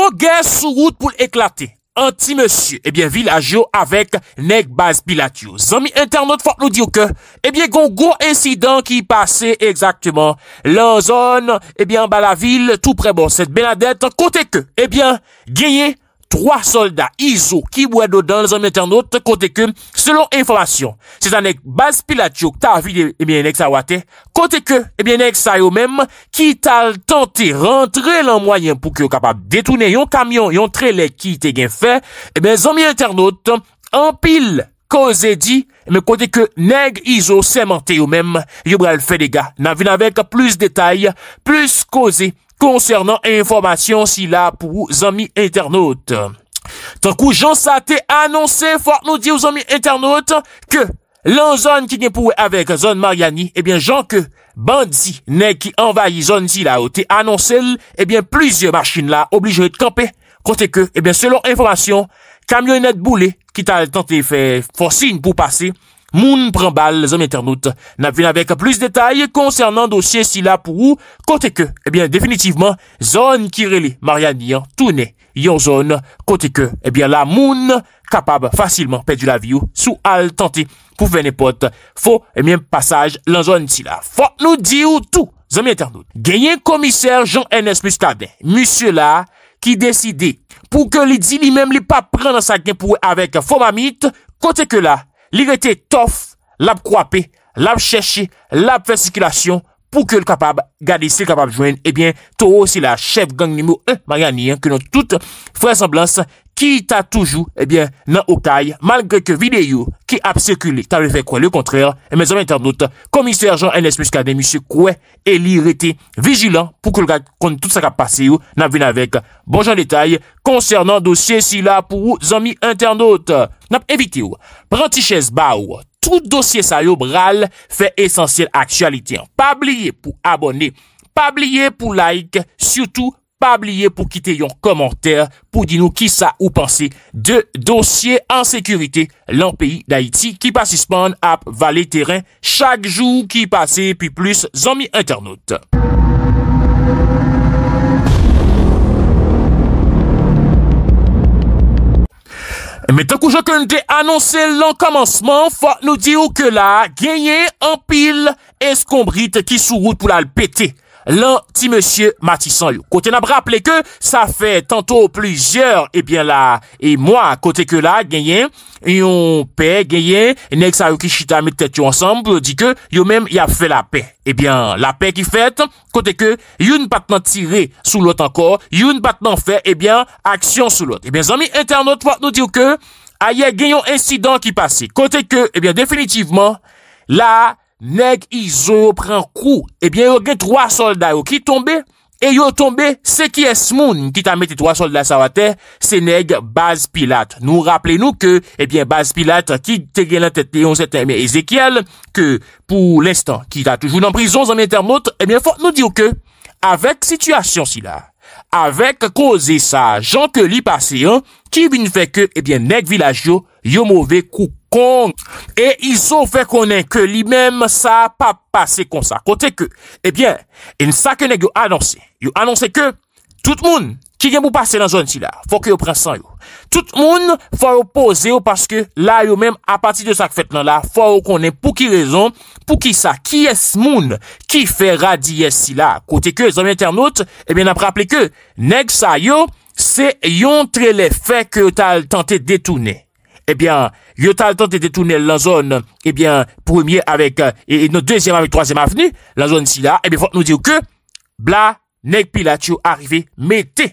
Fogè sou gout pou l'eklatè. An ti monsi, ebyen, eh vil ajo avèk nek bas pilat yo. Zan mi internet fòk nou diyo ke, ebyen, eh goun goun insidan ki yi pase exaktèman. Lan zon, ebyen, eh ba la vil, tout prè bon. Sèd bel adèt, kote ke, ebyen, genye. Tro soldat izo ki bwè do dan, zonmye internaute, kote ke, selon informasyon, se zanek bas pil atyok ta avide, ebyen ek sa wate, kote ke, ebyen ek sa yo mem, ki tal tante rentre lan mwayen pou ki yo kapap detounen yon kamyon, yon trelek ki te gen fe, ebyen zonmye internaute, an pil koze di, ebyen kote ke, neg izo semente yo mem, yo brel fe dega, nan vin avek plus detay, plus koze. concernant information si là pour amis internautes. Tant coup, Jean ça a annoncé, fort nous dit aux amis internautes que la zone qui n'est pour avec zone Mariani, eh bien, Jean que Bandi n'est qui envahit zone si là, t'es annoncé, eh bien, plusieurs machines là obligées de camper. Côté que, eh bien, selon information, camionnette boulée qui t'a tenté faire forcing pour passer, Moun pran bal, zonm internout, nan vin avek plus detay konsernan dosyen si la pou ou, kote ke, ebyen, eh definitivman, zonm ki reli, marian ni an, toune yon zonm, kote ke, ebyen, eh la moun kapab fasilman pedi la vi ou sou al tante pou ven epote fo, ebyen, eh pasaj lan zonm si la. Fok nou di ou tou, zonm internout. Genyen komiser Jean-Enes Mustadé, moussie la ki deside pou ke li di li mem li pa pran sa gen pou avek fo mamit, kote ke la, Lirete tof, lab kwape, lab cheshi, lab fesikilasyon pou ke l kapab gade, se l kapab jwen. Ebyen, eh to ou si la chef gang nimo 1, Mariani, ke nou tout fwesemblans... ki ta toujou, ebyen, eh nan oukaj, malgre ke videyo ki ap sekule. Ta ve fe kwen le kontrèr, e eh men zonmè internaut, komisèrjan en espous kade, misè kwen e li rete, vijilan pou kon tout sa kapase yo, nan ven avèk bonjan detay, konsernan dosye si la pou zonmè internaut. Nan evite yo, pranti chèz ba ou, tout dosye sa yo bral, fe esensyèl aksyalite. Pabliye pou abonè, pabliye pou like, syoutou, pa bliye pou kite yon komenter pou di nou ki sa ou panse de dosye an sekurite lan peyi d'Haïti ki pa sispande ap valet teren chak jou ki pase pi plus zonmi internaute. Metan kou jokoun de anonsen lan komanseman, fwa nou di ou ke la genye an pil eskombrite ki sou wout pou la lpete. lant ti monsye matisan yo. Kote na braple ke, sa fe tantou plizyeur, ebyen eh la, e eh, mwa, kote ke la, genyen, yon pe, genyen, nek sa yo ki chita metet yo ansamb, di ke, yo menm ya fe la pe. Ebyen, eh la pe ki fet, kote ke, yon pat nan tire sou lot ankor, yon pat nan fe, ebyen, aksyon sou lot. Ebyen, zami internet, wak nou diyo ke, a ye genyon insidan ki pase. Kote ke, ebyen, definitivman, la, Neg yon pren kou, ebyen yon gey 3 solda yon ki tombe, e yon tombe se ki es moun, ki ta meti 3 solda sa vate, se neg Baz Pilat. Nou rappele nou ke, ebyen Baz Pilat ki te gen la tete yon se teme Ezekiel, ke pou l'instant ki ta toujou nan prizon zan intermote, ebyen fote nou diyo ke, avek situasyon si la, avek koze sa jan ke li pase yon, ki vin feke, ebyen neg vilaj yo, yo move kou. Konk, e iso fe konen ke li mem sa pa pase kon sa. Kote ke, e bien, en sa ke neg yo anonse. Yo anonse ke, tout moun ki gen pou pase nan zon si la. Fok yo prensan yo. Tout moun fwa eh yo pose yo, paske la yo mem a pati de sak fet nan la, fwa yo konen pou ki rezon, pou ki sa. Ki es moun ki fe radye si la. Kote ke, zon men ternout, e bien apraple ke, neg sa yo, se yon tre le fe ke tal tante detoune. ebyen, eh yo tal tan te detounen lan zon, ebyen, eh premier avèk, e euh, nou deuxième avèk, troisième avèk, lan zon si la, ebyen, fòk nou diyo ke, bla, nek pilat yo arive, me te,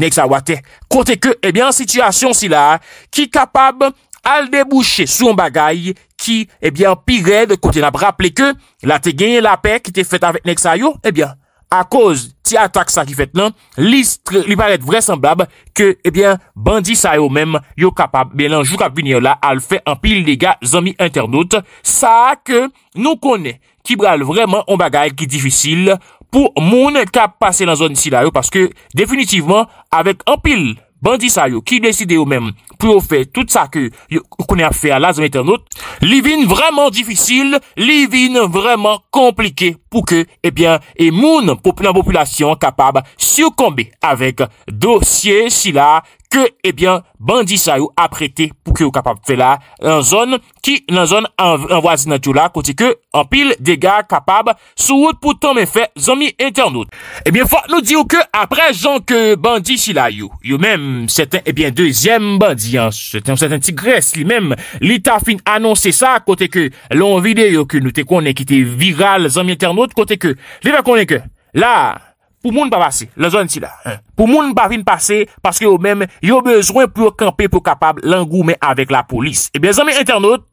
nek sa wate, kote ke, ebyen, situasyon si la, ki kapab al debouche sou bagay, ki, ebyen, pi red, kote na braple ke, la te genye la pe, ki te fète avèk, nek sa yo, ebyen, eh A koz ti atak sa ki fet nan, li paret vresemblab ke ebyen bandi sa yo menm yo kapab. Ben lanjou kap vini yo la al fe anpil de ga zami internaut. Sa ke nou kone ki bral vreman on bagay ki difisil pou moun kap pase nan zon si la yo. Paske definitivman avek anpil. Bandi sa yo, ki deside yo men, pou yo fe tout sa ke yo konen a fe a la zemeter not, li vin vreman difisil, li vin vreman komplike pou ke, ebyen, eh e moun pou plan populasyon kapab syokombe avek dosye si la. Ke, ebyen, bandi sa yo aprete pou ke yo kapab fe la an zon ki an zon an vwazinat yo la kote ke an pil dega kapab sou wout pou tan me fe zami internet. Ebyen, fwa nou diyo ke apre zon ke bandi si la yo, yo menm seten, ebyen, eh dezyen bandi an seten, seten tigres li menm li ta fin anonsen sa kote ke lon vide yo ke nou te konen ki te viral zami internet kote ke li va konen ke la. pou moun pa pase, la zon si la, pou moun pa vin pase, paske yo mèm yo bezwen pou kempe pou kapab langoume avèk la polis. Ebyen, eh zon mè internaut,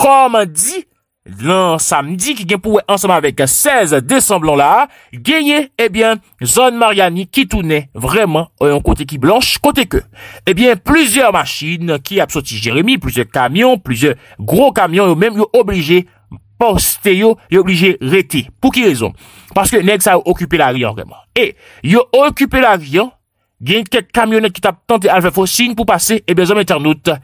kom di, lan samdi ki genpouwe ansama avèk 16 desamblon la, genye, ebyen, eh zon Mariani ki toune vreman, eh, yon kote ki blanche, kote ke, ebyen, plizye maschine ki apsoti Jeremie, plizye kamyon, plizye gro kamyon, yo mèm yo oblije poste yo, yo obligye rete. Pou ki rezon? Paske neg sa yo okupe la ryan genman. E, yo okupe la ryan, gen ket kamyonet ki ta ptante alfe fosin pou pase, e eh ben zanmè ternout,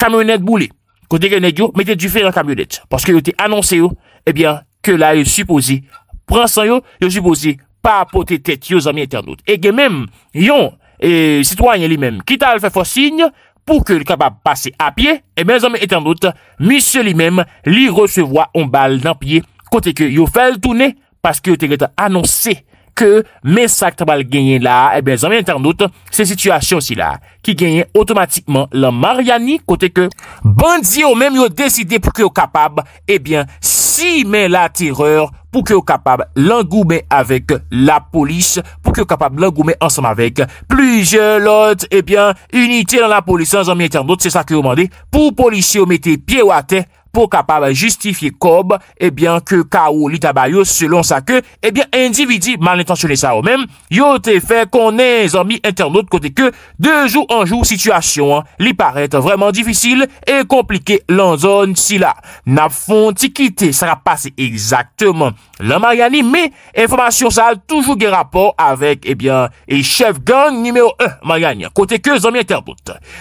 kamyonet boule. Kote gen neg yo, mette duferan kamyonet. Paske yo te anonse yo, e eh ben, ke la yo suposi, pransan yo, yo suposi, pa potetet yo zanmè ternout. E gen men, yon, e eh, sitwanyen li men, ki ta alfe fosin, yo, pou ke li kapab pase a pie, e ben zanmen etan dout, misye li mem li resevoa on bal nan pie, kote ke yo fel toune, paske yo teget anonsi ke mensak tebal genye la, e ben zanmen etan dout, se situasyon si la, ki genye otomatikman la Mariani, kote ke bandye yo mem yo deside pou ke yo kapab, e ben semeni, si men la terreur pou ki ou kapab l'engoumen avek la polis, pou ki ou kapab l'engoumen ansam avek pluje lot, ebyen, eh uniti nan la polis, anjan men eten anot, se sa ki ou mande, pou polis si ou mette pie ou ate, pou kapab a justifiye kob, ebyen ke ka ou li tabayou, selon sa ke, ebyen individi malintensyonè sa ou mèm, yo te fè konen zami internaut, kote ke, de jou anjou, situasyon li parete vreman difisil, e komplike lan zon si la. Na fontikite, sa rapase exaktèman la Mariani, me, informasyon sa al toujou ge rapor, avek, ebyen, e chef gang nimeo e Mariani, kote ke zami internaut.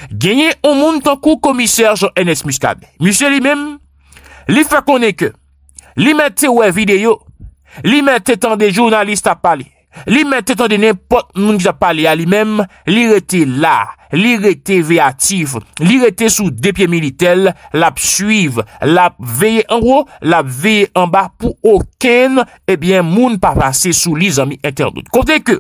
Genye ou moun tankou komiser, Jean-Enes Muscabè. Moussè li mèm, Li fwe konen ke, li mette we videyo, li mette tan de jounaliste a pali, li mette tan de nepot moun ki sa pali a li menm, li rete la, li rete vey atif, li rete sou depye militel, lap suive, lap veye ango, lap veye anba pou oken, ebyen eh moun pa pase sou li zami internet. Kote ke,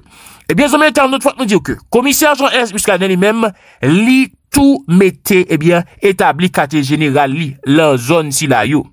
ebyen eh zami internet fwe konen diyo ke, komisyar Jean-Ange Musklanen li menm, li konen, tou mette etabli eh kate jeneral li lan zon si la yo.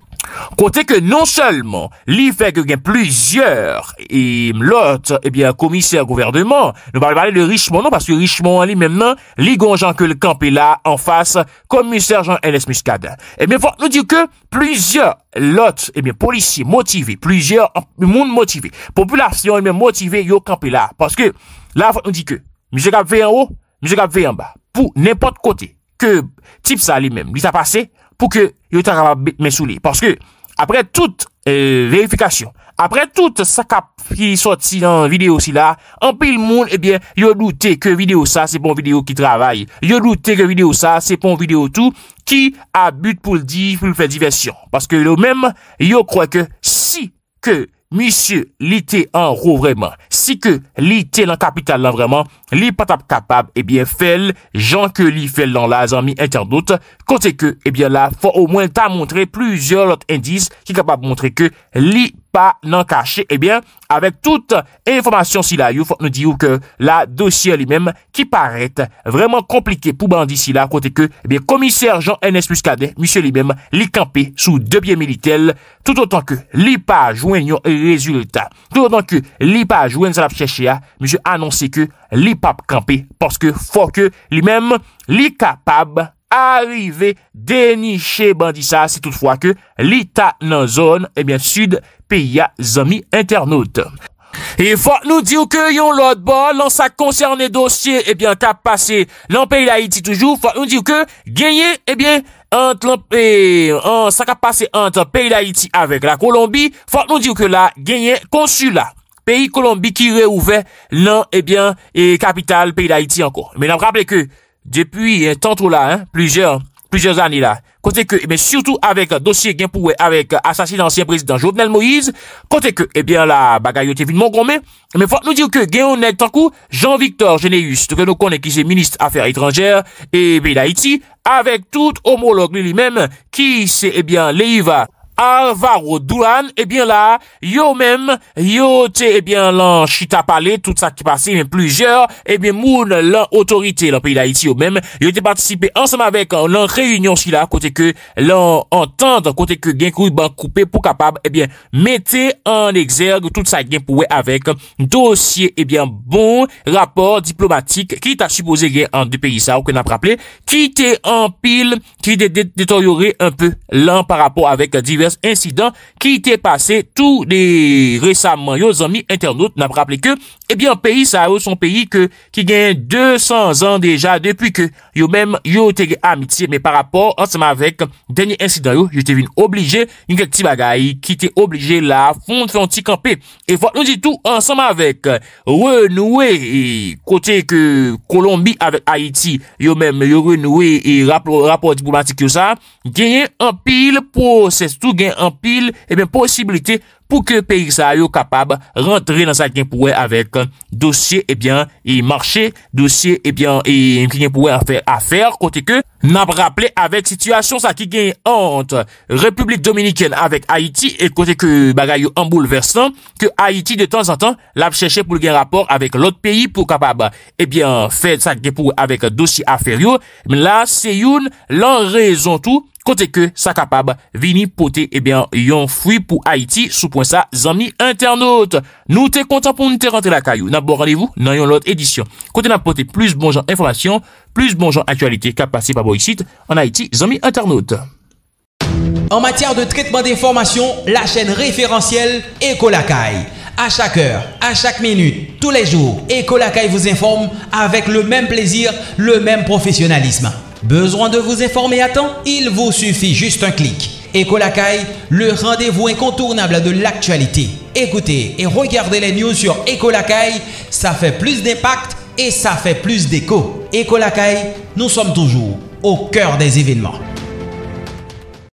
Kote ke non selman, li fek gen plizyeur im lot, ebyen eh komiseur goverdman, nou pale pale le Richemont non, paske Richemont non, li menmen li gonjan ke le Kampela an fase komiseur Jean-Elis Muscada. Ebyen eh fote nou di ke plizyeur lot, ebyen polisye motivé, plizyeur moun motivé, populasyon ebyen motivé yo Kampela. Paske la fote nou di ke, mizye kap vey an ou, mizye kap vey an ba. pou nèpot kote, ke tip sa li mèm, li sa pase, pou ke yo ta raba mè souli. Parce ke, apre tout, eee, verifikasyon, apre tout sa kap ki sorti an video si la, an pe il moun, ebyen, yo doute ke video sa, se pon video ki travaye, yo doute ke video sa, se pon video tou, ki a but pou ldi, pou lfe diversyon. Parce ke lo mèm, yo kroy ke, si ke, misye li te an rou vreman si ke li te lan kapital lan vreman li patap kapab ebyen eh fel jan ke li fel lan la zanmi entyan dout, kote ke ebyen eh la fa o mwen ta montre plusyo lot indis ki kapab montre ke li pa nan kache, ebyen, eh avek tout informasyon si la, yo fote nou diyo ke la dosye li mem ki parete vreman komplike pou bandi si la, kote ke, ebyen, eh komiser Jean-Henès Puskade, monsye li mem, li kampe sou debyen militel, tout otan ke li pa jwen yon rezultat, tout otan ke li pa jwen zalap chèchea, monsye anonsè ke li pap kampe, porske fò ke li mem li kapab Arive deni che bandisa Se tout fwa ke l'ita nan zon Ebyen eh sud pe ya zami internaute E fwa nou diw ke yon lot bon Nan sa konserne dosye Ebyen kap pase nan peyi la iti toujou Fwa nou diw ke genye Ebyen sa kap pase Antan peyi la iti avek la Kolombi Fwa nou diw ke la genye konsula Peyi Kolombi ki re ouve Nan eh ebyen eh, kapital Peyi la iti anko Men amrable ke Depuis un temps trop là, hein, plusieurs, plusieurs années là. Côté que, mais eh surtout avec euh, dossier gain pour eh, avec euh, assassinat ancien président Jovenel Moïse, côté que, eh bien la bagaille était mon grand mais faut nous dire que gain tant Jean-Victor Généus, que nous connaissons qui est ministre affaires étrangères et eh bien d'Haïti, avec tout homologue lui-même qui c'est eh bien Leiva Alvaro Duran, ebyen eh la yo men, yo te ebyen eh lan chita pale, tout sa ki pase ebyen plujer, ebyen eh moun lan otorite, lan peyi la iti yo men yo te patisipe ansama vek euh, lan reyunyon si la, kote ke lan antande, kote ke genk rou ban koupe pou kapab ebyen mette an egzer tout sa genpouwe avek euh, dosye ebyen bon rapor diplomatik ki ta supose gen an de peyi sa ou ken ap rapple, ki te an pil ki de detoyore un peu lan par rapor avek euh, divers insidan ki ite pase tou de resamman yo zami internaut nan eh praple ke, ebyan peyi sa yo son peyi ke ki gen 200 an deja depi ke yo men yo tege amiti, me par rapport ansama vek denye insidan yo yo tevin oblije, yon kek ti bagay ki te oblije la fond fanti kampe e fwa nou di tou ansama vek renouwe kote ke kolombi avek Haiti yo men yo renouwe e rapport diplomatik yo sa genye an pil pou se stoug gen an pil posibilite pou ke peyi sa yo kapab rentre nan sa gen pouwe avek dosye e bian e marche, dosye e bian e gen pouwe afer kote ke nan raple avek sityasyon sa ki gen ant Republik Dominikene avek Haiti e kote ke bagay yo an boule versan, ke Haiti de tan an tan lap chèche pou gen rapor avek lot peyi pou kapab e bian fèd sa gen pouwe avek dosye afer yo, men la se youn lan rezon tou, que que, capable capable, vini pote eh bien yon fruit pour Haïti sous point ça ça, internaute. nous Nous kontan pour nous te rentrer la caillou n'a bon rendez-vous vous yon l'autre édition. Côté plus bon gens information plus bon gens actualité qu'a passé par bo en Haïti, Haïti, internautes. internaute. En matière de traitement d'informations, la chaîne référentielle Ecolacay. À chaque heure, à chaque minute, tous les jours, Ecolacay vous informe avec le même plaisir, le même professionnalisme. Besoin de vous informer à temps Il vous suffit juste un clic. Ecolakai, le rendez-vous incontournable de l'actualité. Écoutez et regardez les news sur Ecolakai, ça fait plus d'impact et ça fait plus d'écho. Ecolakai, nous sommes toujours au cœur des événements.